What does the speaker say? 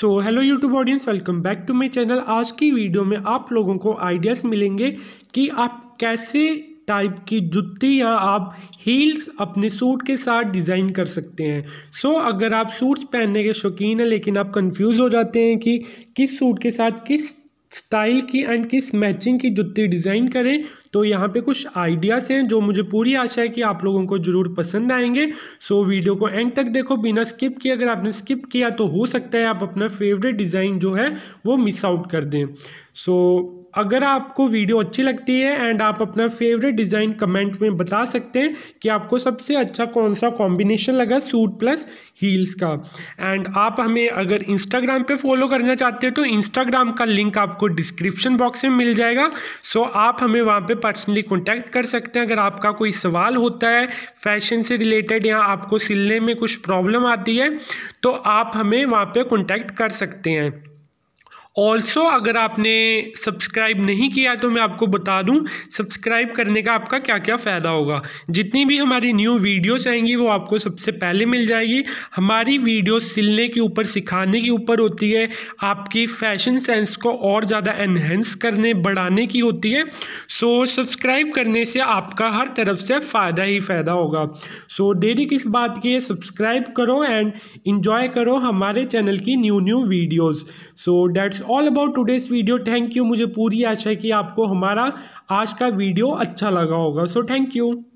so hello YouTube audience welcome back to my channel आज की video में आप लोगों को आइडियाज़ मिलेंगे कि आप कैसे टाइप की जुत्ती या आप हील्स अपने सूट के साथ डिज़ाइन कर सकते हैं सो so, अगर आप सूट्स पहनने के शौकीन हैं लेकिन आप कंफ्यूज हो जाते हैं कि किस सूट के साथ किस स्टाइल की एंड किस मैचिंग की जुत्ती डिज़ाइन करें तो यहाँ पे कुछ आइडियाज़ हैं जो मुझे पूरी आशा है कि आप लोगों को ज़रूर पसंद आएंगे सो वीडियो को एंड तक देखो बिना स्किप किए अगर आपने स्किप किया तो हो सकता है आप अपना फेवरेट डिज़ाइन जो है वो मिस आउट कर दें सो so, अगर आपको वीडियो अच्छी लगती है एंड आप अपना फेवरेट डिज़ाइन कमेंट में बता सकते हैं कि आपको सबसे अच्छा कौन सा कॉम्बिनेशन लगा सूट प्लस हील्स का एंड आप हमें अगर इंस्टाग्राम पे फॉलो करना चाहते हो तो इंस्टाग्राम का लिंक आपको डिस्क्रिप्शन बॉक्स में मिल जाएगा सो so आप हमें वहाँ पे पर्सनली कॉन्टैक्ट कर सकते हैं अगर आपका कोई सवाल होता है फैशन से रिलेटेड या आपको सिलने में कुछ प्रॉब्लम आती है तो आप हमें वहाँ पर कॉन्टैक्ट कर सकते हैं ऑल्सो अगर आपने सब्सक्राइब नहीं किया तो मैं आपको बता दूं सब्सक्राइब करने का आपका क्या क्या फ़ायदा होगा जितनी भी हमारी न्यू वीडियोस आएंगी वो आपको सबसे पहले मिल जाएगी हमारी वीडियो सिलने के ऊपर सिखाने के ऊपर होती है आपकी फैशन सेंस को और ज़्यादा एनहेंस करने बढ़ाने की होती है सो सब्सक्राइब करने से आपका हर तरफ से फ़ायदा ही फ़ायदा होगा सो देरी किस बात की है सब्सक्राइब करो एंड इन्जॉय करो हमारे चैनल की new new videos so that's all about today's video thank you मुझे पूरी आशा है कि आपको हमारा आज का वीडियो अच्छा लगा होगा सो थैंक यू